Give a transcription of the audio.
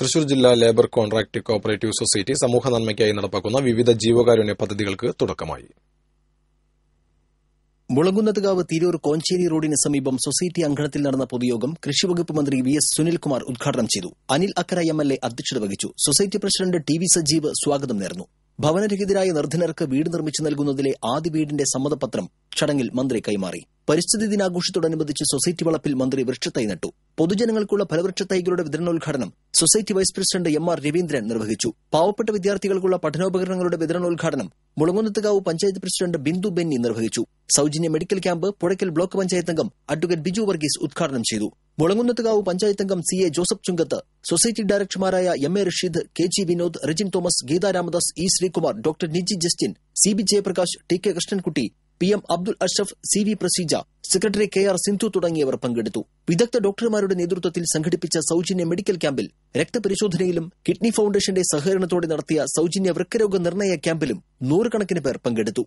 തൃശൂർ ജില്ലാ labour contract cooperative society സമൂഹ നന്മയ്ക്കായി നടപ്പാക്കുന്ന വിവിധ ജീവകാരുണ്യ പദ്ധതികൾക്ക് തുടക്കമായി മുളങ്കുന്നത്കാവ് തിരൂർ കോഞ്ചേരി റോഡിന് സമീപം സൊസൈറ്റി അങ്കണത്തിൽ നടന്ന പൊതുയോഗം കൃഷിവകുപ്പ് മന്ത്രി വി എസ് സുനിൽകുമാർ ഉദ്ഘാടനം ചെയ്തു Anil Akkara M L A അധ്യക്ഷത വഹിച്ചു society president T V Sajeev സ്വാഗതം നേർന്നു ഭവനരഹിതരായ നിർധനർക്ക് വീട് നിർമ്മിച്ചു നൽകുന്നതിലെ ആദ്യ വീടിന്റെ സമ്മതപത്രം ചടങ്ങിൽ മന്ത്രി കൈമാറി പരിസ്ഥിതി ദിനാഘോഷത്തോടനുബന്ധിച്ച് സൊസൈറ്റി വളപ്പിൽ മന്ത്രി വൃക്ഷത്തൈ നട്ടു പൊതുജനങ്ങൾക്കുള്ള ഫലവൃക്ഷത്തൈകളുടെ വിതരണോദ്ഘാടനം society vice president M R Raveendran നിർവഹിച്ചു പാവപ്പെട്ട വിദ്യാർത്ഥികൾക്കുള്ള പഠനോപകരണങ്ങളുടെ വിതരണോദ്ഘാടനം മുളങ്ങുന്നത്തുകാവ് പഞ്ചായത്ത് പ്രസിഡന്റ് ബിന്ദു ബെന്നി നിർവഹിച്ചു സൌജന്യ medical camp Puzhakkal block panchayat അംഗം അഡ്വക്കേറ്റ് ബിജു വർഗീസ് ഉദ്ഘാടനം ചെയ്തു മുളങ്ങുന്നത്തുകാവ് പഞ്ചായത്ത് അംഗം C A Joseph Chunkath society ഡയറക്ടർമാരായ M A Rasheed K G Vinod Rijin Thomas Geetha Ramadas E Sreekumar doctor Niji Justin C B Jayaprakash T K Krishnankutty P M Abdul Ashraf C V Praseeja secretary K R Sindhu തുടങ്ങിയവർ പങ്കെടുത്തു വിദഗ്ധ ഡോക്ടർമാരുടെ നേതൃത്വത്തിൽ സംഘടിപ്പിച്ച സൌജന്യ മെഡിക്കൽ ക്യാമ്പിൽ രക്തപരിശോധനയിലും കിഡ്നി ഫൗണ്ടേഷന്റെ സഹകരണത്തോടെ നടത്തിയ സൌജന്യ വൃക്കരോഗ നിർണയ ക്യാമ്പിലും നൂറുകണക്കിന് പേർ പങ്കെടുത്തു